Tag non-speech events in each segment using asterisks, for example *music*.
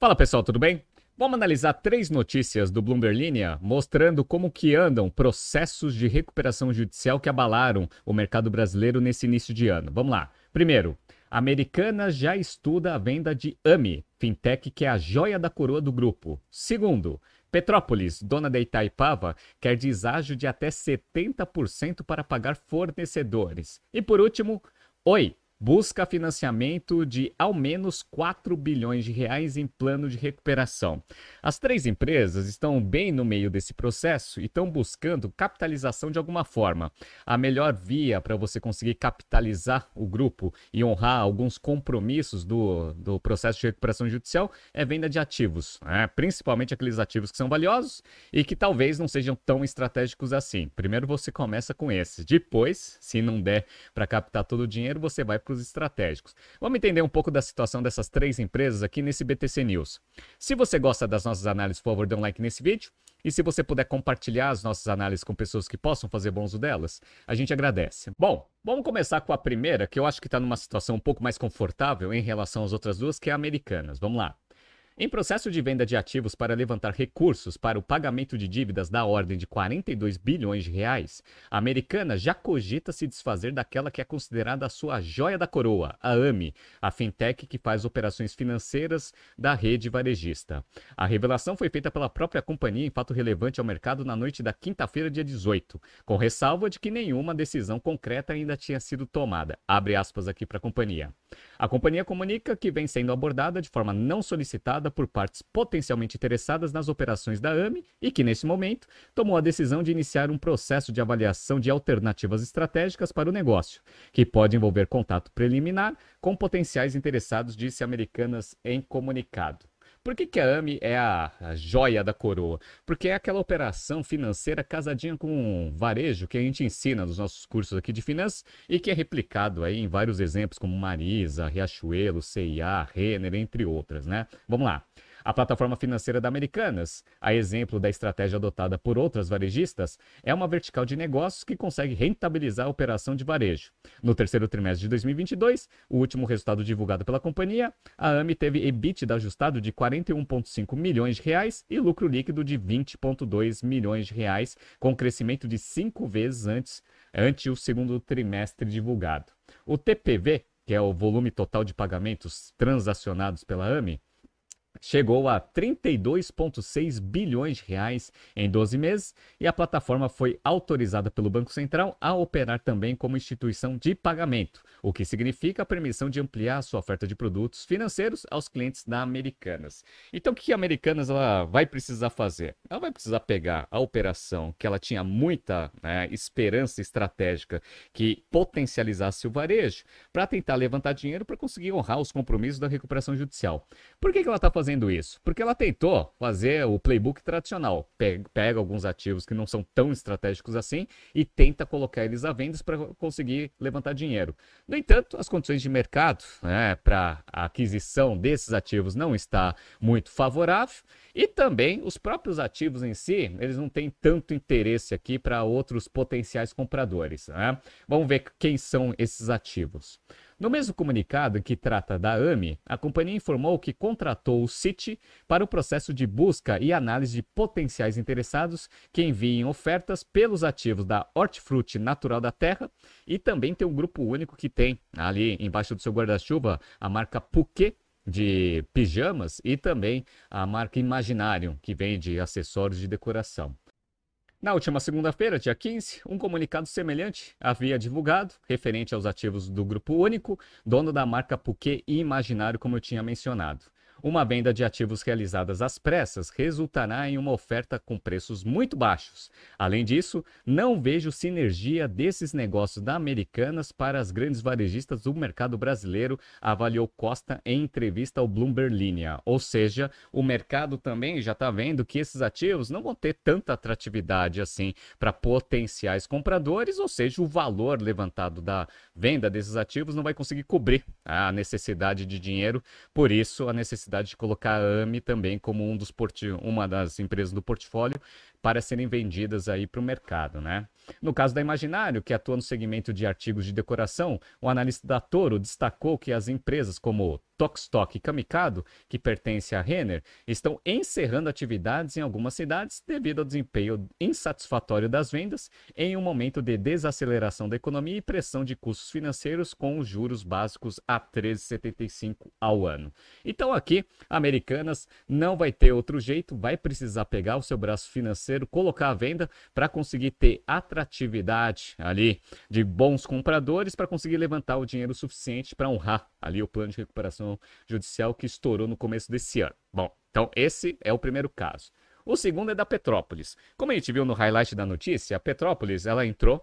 Fala pessoal, tudo bem? Vamos analisar três notícias do Bloomberg Linha mostrando como que andam processos de recuperação judicial que abalaram o mercado brasileiro nesse início de ano. Vamos lá. Primeiro, americana já estuda a venda de AMI, fintech que é a joia da coroa do grupo. Segundo, Petrópolis, dona da Itaipava, quer deságio de até 70% para pagar fornecedores. E por último, Oi, busca financiamento de ao menos 4 bilhões de reais em plano de recuperação. As três empresas estão bem no meio desse processo e estão buscando capitalização de alguma forma. A melhor via para você conseguir capitalizar o grupo e honrar alguns compromissos do, do processo de recuperação judicial é venda de ativos, né? principalmente aqueles ativos que são valiosos e que talvez não sejam tão estratégicos assim. Primeiro você começa com esses, depois, se não der para captar todo o dinheiro, você vai tópicos estratégicos. Vamos entender um pouco da situação dessas três empresas aqui nesse BTC News. Se você gosta das nossas análises, por favor, dê um like nesse vídeo. E se você puder compartilhar as nossas análises com pessoas que possam fazer bom uso delas, a gente agradece. Bom, vamos começar com a primeira, que eu acho que está numa situação um pouco mais confortável em relação às outras duas, que é a Americanas. Vamos lá. Em processo de venda de ativos para levantar recursos para o pagamento de dívidas da ordem de 42 bilhões de reais, a americana já cogita se desfazer daquela que é considerada a sua joia da coroa, a AMI, a fintech que faz operações financeiras da rede varejista. A revelação foi feita pela própria companhia em fato relevante ao mercado na noite da quinta-feira, dia 18, com ressalva de que nenhuma decisão concreta ainda tinha sido tomada. Abre aspas aqui para a companhia. A companhia comunica que vem sendo abordada de forma não solicitada por partes potencialmente interessadas nas operações da AME e que, neste momento, tomou a decisão de iniciar um processo de avaliação de alternativas estratégicas para o negócio, que pode envolver contato preliminar com potenciais interessados, disse Americanas em comunicado. Por que, que a AMI é a, a joia da coroa? Porque é aquela operação financeira casadinha com um varejo que a gente ensina nos nossos cursos aqui de finanças e que é replicado aí em vários exemplos como Marisa, Riachuelo, CIA, Renner, entre outras, né? Vamos lá. A plataforma financeira da Americanas, a exemplo da estratégia adotada por outras varejistas, é uma vertical de negócios que consegue rentabilizar a operação de varejo. No terceiro trimestre de 2022, o último resultado divulgado pela companhia, a AMI teve EBITDA ajustado de 41,5 milhões de reais e lucro líquido de 20,2 milhões de reais, com crescimento de cinco vezes antes ante o segundo trimestre divulgado. O TPV, que é o volume total de pagamentos transacionados pela AMI, chegou a 32,6 bilhões de reais em 12 meses e a plataforma foi autorizada pelo Banco Central a operar também como instituição de pagamento, o que significa a permissão de ampliar a sua oferta de produtos financeiros aos clientes da Americanas. Então, o que a Americanas ela vai precisar fazer? Ela vai precisar pegar a operação que ela tinha muita né, esperança estratégica que potencializasse o varejo para tentar levantar dinheiro para conseguir honrar os compromissos da recuperação judicial. Por que, que ela está fazendo fazendo isso? Porque ela tentou fazer o playbook tradicional. Pega, alguns ativos que não são tão estratégicos assim e tenta colocar eles à venda para conseguir levantar dinheiro. No entanto, as condições de mercado né, para a aquisição desses ativos não está muito favorável e também os próprios ativos em si, eles não têm tanto interesse aqui para outros potenciais compradores. Né? Vamos ver quem são esses ativos. No mesmo comunicado que trata da AMI, a companhia informou que contratou o Citi para o processo de busca e análise de potenciais interessados que enviem ofertas pelos ativos da Hortifruti Natural da Terra e também tem um grupo único que tem ali embaixo do seu guarda-chuva a marca Puquet de pijamas e também a marca Imaginário, que vende acessórios de decoração. Na última segunda-feira, dia 15, um comunicado semelhante havia divulgado, referente aos ativos do Grupo Único, dono da marca Puquet e Imaginário, como eu tinha mencionado. Uma venda de ativos realizadas às pressas resultará em uma oferta com preços muito baixos. Além disso, não vejo sinergia desses negócios da Americanas para as grandes varejistas do mercado brasileiro, avaliou Costa em entrevista ao Bloomberg Linha. Ou seja, o mercado também já está vendo que esses ativos não vão ter tanta atratividade assim para potenciais compradores, ou seja, o valor levantado da venda desses ativos não vai conseguir cobrir a necessidade de dinheiro, por isso a necessidade necessidade de colocar a AMI também como um dos porti... uma das empresas do portfólio para serem vendidas aí para o mercado, né? No caso da Imaginário, que atua no segmento de artigos de decoração, o analista da Toro destacou que as empresas como Tokstok e Kamikado, que pertence à Renner, estão encerrando atividades em algumas cidades devido ao desempenho insatisfatório das vendas em um momento de desaceleração da economia e pressão de custos financeiros com os juros básicos a 13,75 ao ano. Então aqui, Americanas não vai ter outro jeito, vai precisar pegar o seu braço financeiro, colocar a venda para conseguir ter atratividade ali de bons compradores para conseguir levantar o dinheiro suficiente para honrar ali o plano de recuperação judicial que estourou no começo desse ano. Bom, então esse é o primeiro caso. O segundo é da Petrópolis. Como a gente viu no highlight da notícia, a Petrópolis ela entrou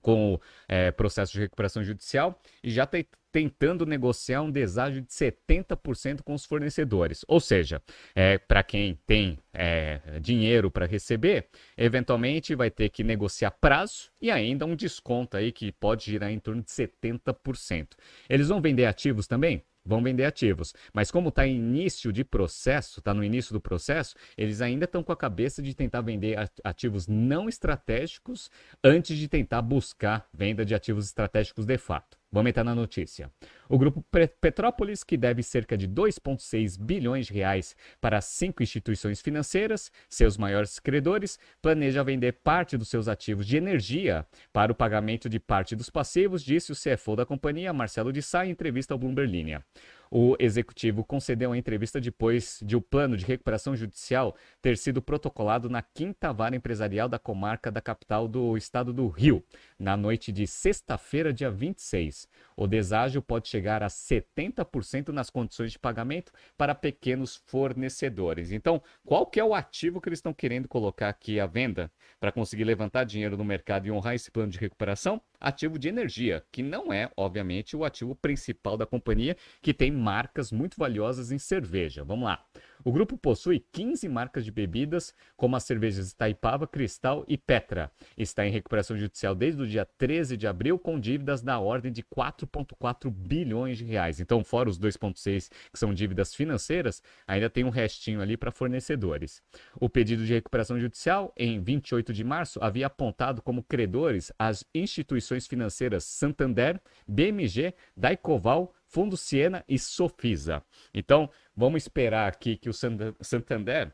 com o é, processo de recuperação judicial e já está tentando negociar um deságio de 70% com os fornecedores. Ou seja, é, para quem tem é, dinheiro para receber, eventualmente vai ter que negociar prazo e ainda um desconto aí que pode girar em torno de 70%. Eles vão vender ativos também? vão vender ativos. Mas como está em início de processo, está no início do processo, eles ainda estão com a cabeça de tentar vender ativos não estratégicos antes de tentar buscar venda de ativos estratégicos de fato. Vamos entrar na notícia. O grupo Petrópolis, que deve cerca de 2,6 bilhões de reais para cinco instituições financeiras, seus maiores credores, planeja vender parte dos seus ativos de energia para o pagamento de parte dos passivos, disse o CFO da companhia, Marcelo de Sá, em entrevista ao Bloomberg Linha. O executivo concedeu a entrevista depois de o plano de recuperação judicial ter sido protocolado na quinta vara empresarial da comarca da capital do estado do Rio, na noite de sexta-feira, dia 26. O deságio pode chegar a 70% nas condições de pagamento para pequenos fornecedores. Então, qual que é o ativo que eles estão querendo colocar aqui à venda para conseguir levantar dinheiro no mercado e honrar esse plano de recuperação? Ativo de energia, que não é, obviamente, o ativo principal da companhia, que tem marcas muito valiosas em cerveja. Vamos lá. O grupo possui 15 marcas de bebidas, como as cervejas Itaipava, Cristal e Petra. Está em recuperação judicial desde o dia 13 de abril, com dívidas na ordem de 4,4 bilhões de reais. Então, fora os 2,6 que são dívidas financeiras, ainda tem um restinho ali para fornecedores. O pedido de recuperação judicial, em 28 de março, havia apontado como credores as instituições financeiras Santander, BMG, Daicoval, Fundo Siena e Sofisa. Então, vamos esperar aqui que o Santander,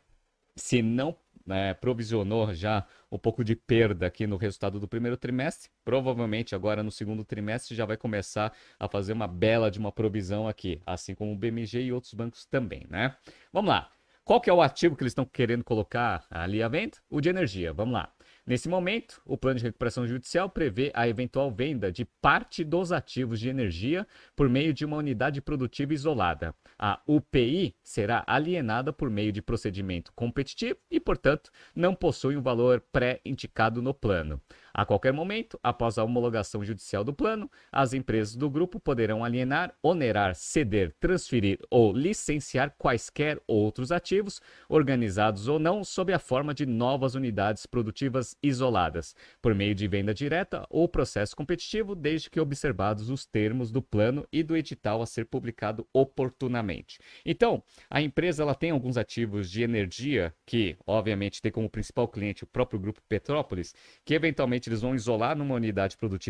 se não né, provisionou já um pouco de perda aqui no resultado do primeiro trimestre, provavelmente agora no segundo trimestre já vai começar a fazer uma bela de uma provisão aqui, assim como o BMG e outros bancos também, né? Vamos lá. Qual que é o ativo que eles estão querendo colocar ali à venda? O de energia. Vamos lá. Nesse momento, o plano de recuperação judicial prevê a eventual venda de parte dos ativos de energia por meio de uma unidade produtiva isolada. A UPI será alienada por meio de procedimento competitivo e, portanto, não possui um valor pré-indicado no plano. A qualquer momento, após a homologação judicial do plano, as empresas do grupo poderão alienar, onerar, ceder, transferir ou licenciar quaisquer outros ativos, organizados ou não, sob a forma de novas unidades produtivas isoladas, por meio de venda direta ou processo competitivo, desde que observados os termos do plano e do edital a ser publicado oportunamente. Então, a empresa ela tem alguns ativos de energia que, obviamente, tem como principal cliente o próprio grupo Petrópolis, que eventualmente geralmente eles vão isolar numa unidade produtiva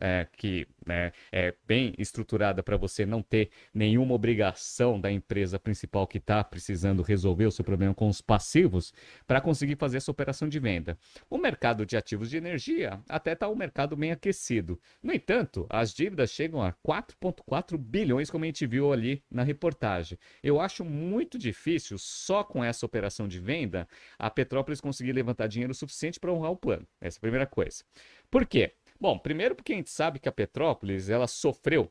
é, que né, é bem estruturada para você não ter nenhuma obrigação da empresa principal que está precisando resolver o seu problema com os passivos para conseguir fazer essa operação de venda. O mercado de ativos de energia até está um mercado bem aquecido. No entanto, as dívidas chegam a 4,4 bilhões, como a gente viu ali na reportagem. Eu acho muito difícil, só com essa operação de venda, a Petrópolis conseguir levantar dinheiro suficiente para honrar o plano. Essa é a primeira coisa. Por quê? Bom, primeiro porque a gente sabe que a Petrópolis ela sofreu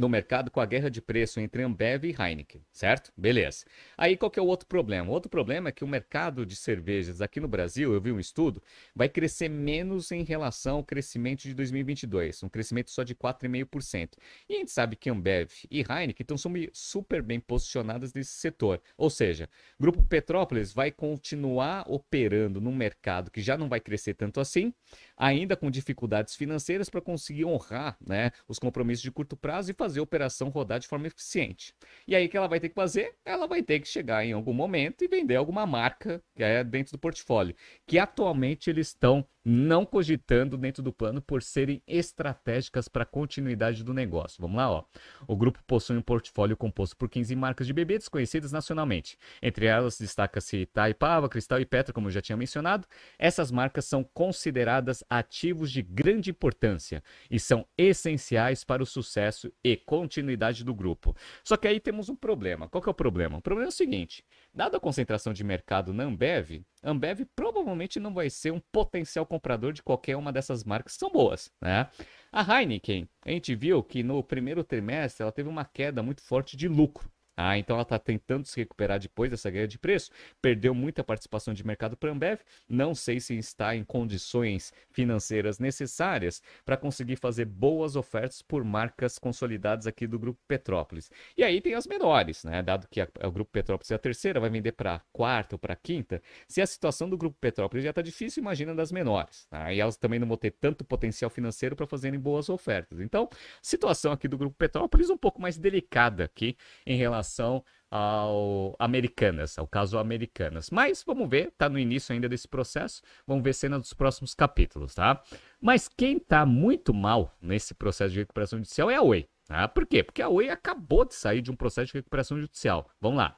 no mercado com a guerra de preço entre Ambev e Heineken, certo? Beleza. Aí qual que é o outro problema? O outro problema é que o mercado de cervejas aqui no Brasil, eu vi um estudo, vai crescer menos em relação ao crescimento de 2022, um crescimento só de 4,5%. E a gente sabe que Ambev e Heineken estão super bem posicionadas nesse setor. Ou seja, Grupo Petrópolis vai continuar operando num mercado que já não vai crescer tanto assim, ainda com dificuldades financeiras para conseguir honrar né, os compromissos de curto prazo e fazer fazer a operação rodar de forma eficiente. E aí o que ela vai ter que fazer? Ela vai ter que chegar em algum momento e vender alguma marca que é dentro do portfólio, que atualmente eles estão não cogitando dentro do plano por serem estratégicas para a continuidade do negócio. Vamos lá, ó. O grupo possui um portfólio composto por 15 marcas de bebidas conhecidas nacionalmente. Entre elas destaca-se Taipava, Cristal e Petra, como eu já tinha mencionado. Essas marcas são consideradas ativos de grande importância e são essenciais para o sucesso e continuidade do grupo. Só que aí temos um problema. Qual que é o problema? O problema é o seguinte: dada a concentração de mercado na Ambev, Ambev provavelmente não vai ser um potencial comprador de qualquer uma dessas marcas são boas, né? A Heineken, a gente viu que no primeiro trimestre ela teve uma queda muito forte de lucro, ah, então ela está tentando se recuperar depois dessa guerra de preço. Perdeu muita participação de mercado para a Ambev. Não sei se está em condições financeiras necessárias para conseguir fazer boas ofertas por marcas consolidadas aqui do Grupo Petrópolis. E aí tem as menores, né? Dado que a, a, é o Grupo Petrópolis é a terceira, vai vender para quarta ou para quinta. Se a situação do Grupo Petrópolis já está difícil, imagina das menores. Tá? E elas também não vão ter tanto potencial financeiro para fazerem boas ofertas. Então, situação aqui do Grupo Petrópolis um pouco mais delicada aqui em relação relação ao Americanas, ao caso Americanas. Mas vamos ver, tá no início ainda desse processo, vamos ver cena dos próximos capítulos, tá? Mas quem tá muito mal nesse processo de recuperação judicial é a Oi. Tá? Por quê? Porque a Oi acabou de sair de um processo de recuperação judicial. Vamos lá.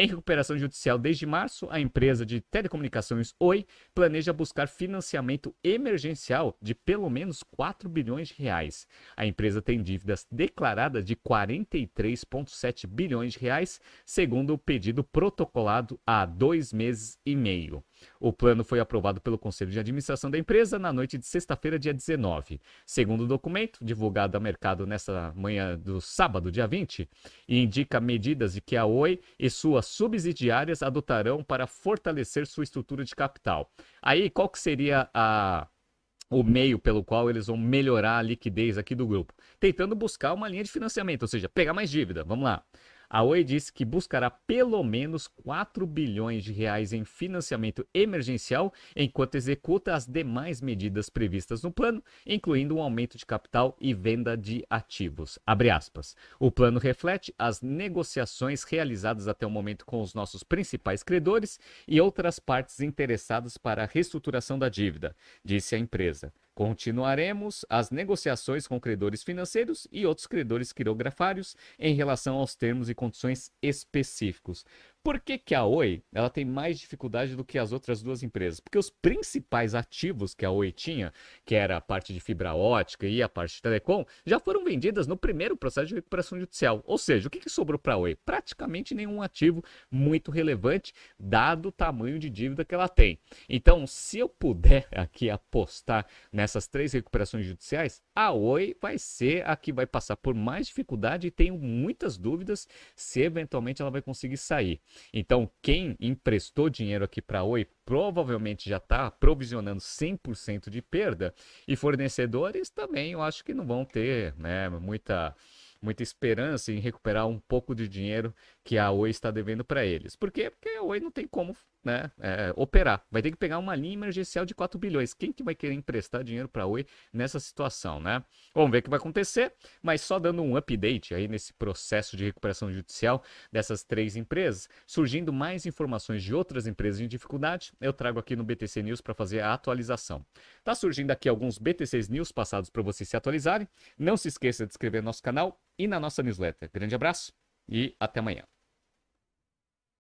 Em recuperação judicial desde março, a empresa de telecomunicações Oi planeja buscar financiamento emergencial de pelo menos 4 bilhões de reais. A empresa tem dívidas declaradas de 43,7 bilhões de reais, segundo o pedido protocolado há dois meses e meio. O plano foi aprovado pelo Conselho de Administração da empresa na noite de sexta-feira, dia 19. Segundo o documento, divulgado ao mercado nesta manhã do sábado, dia 20, e indica medidas de que a Oi e suas subsidiárias adotarão para fortalecer sua estrutura de capital. Aí, qual que seria a o meio pelo qual eles vão melhorar a liquidez aqui do grupo, tentando buscar uma linha de financiamento, ou seja, pegar mais dívida. Vamos lá. A Oi disse que buscará pelo menos 4 bilhões de reais em financiamento emergencial enquanto executa as demais medidas previstas no plano, incluindo um aumento de capital e venda de ativos. O plano reflete as negociações realizadas até o momento com os nossos principais credores e outras partes interessadas para a reestruturação da dívida, disse a empresa. Continuaremos as negociações com credores financeiros e outros credores quirografários em relação aos termos e condições específicos. Por que, que a Oi ela tem mais dificuldade do que as outras duas empresas? Porque os principais ativos que a Oi tinha, que era a parte de fibra ótica e a parte de telecom, já foram vendidas no primeiro processo de recuperação judicial. Ou seja, o que, que sobrou para a Oi? Praticamente nenhum ativo muito relevante, dado o tamanho de dívida que ela tem. Então, se eu puder *laughs* aqui apostar nessas três recuperações judiciais, a Oi vai ser a que vai passar por mais dificuldade e tenho muitas dúvidas se eventualmente ela vai conseguir sair. Então, quem emprestou dinheiro aqui para a Oi provavelmente já está provisionando 100% de perda e fornecedores também, eu acho que não vão ter né, muita muita esperança em recuperar um pouco de dinheiro que a Oi está devendo para eles. Por quê? Porque a Oi não tem como né, é, operar. Vai ter que pegar uma linha emergencial de 4 bilhões. Quem que vai querer emprestar dinheiro para a Oi nessa situação, né? Vamos ver o que vai acontecer, mas só dando um update aí nesse processo de recuperação judicial dessas três empresas, surgindo mais informações de outras empresas em dificuldade, eu trago aqui no BTC News para fazer a atualização. Tá surgindo aqui alguns BTC News passados para vocês se atualizarem. Não se esqueça de inscrever no nosso canal e na nossa newsletter. Grande abraço e até amanhã.